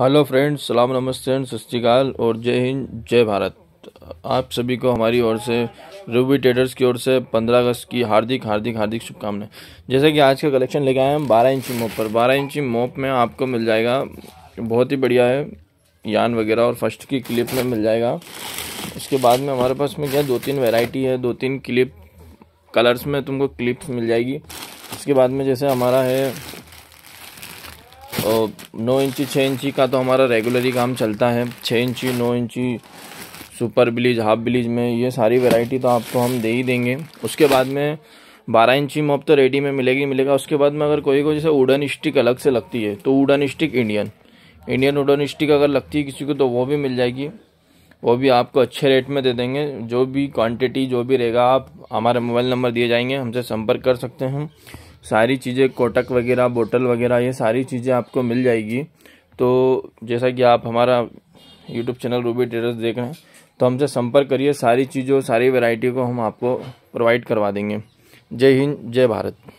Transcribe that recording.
hello friends सलाम नमस्ते and सस्काल और जय हिंद जय भारत आप सभी को हमारी ओर से रूबी ट्रेडर्स की ओर से 15 अगस्त की हार्दिक हार्दिक हार्दिक शुभकामनाएं जैसे कि आज का कलेक्शन लेके आए हम 12 इंची मोप पर 12 इंची मोप में आपको मिल जाएगा बहुत ही बढ़िया है यान वगैरह और फर्स्ट की क्लिप में मिल जाएगा इसके बाद में हमारे पास में क्या दो तीन वेराइटी है दो तीन क्लिप कलर्स में तुमको क्लिप्स मिल जाएगी इसके बाद में जैसे हमारा है नौ इंची छः इंची का तो हमारा रेगुलर ही काम चलता है छः इंची नौ इंची सुपर ब्लीज हाफ ब्लीज में ये सारी वैरायटी तो आपको हम दे ही देंगे उसके बाद में बारह इंची मॉप तो रेडी में मिलेगी मिलेगा उसके बाद में अगर कोई को जैसे उडन स्टिक अलग से लगती है तो उडन स्टिक इंडियन इंडियन उडन स्टिक अगर लगती है किसी को तो वो भी मिल जाएगी वो भी आपको अच्छे रेट में दे देंगे जो भी क्वांटिटी जो भी रहेगा आप हमारे मोबाइल नंबर दिए जाएंगे हमसे संपर्क कर सकते हैं सारी चीज़ें कोटक वगैरह बोटल वगैरह ये सारी चीज़ें आपको मिल जाएगी तो जैसा कि आप हमारा यूट्यूब चैनल रूबी ट्रेडर्स देख रहे हैं तो हमसे संपर्क करिए सारी चीज़ों सारी वेराइटी को हम आपको प्रोवाइड करवा देंगे जय हिंद जय भारत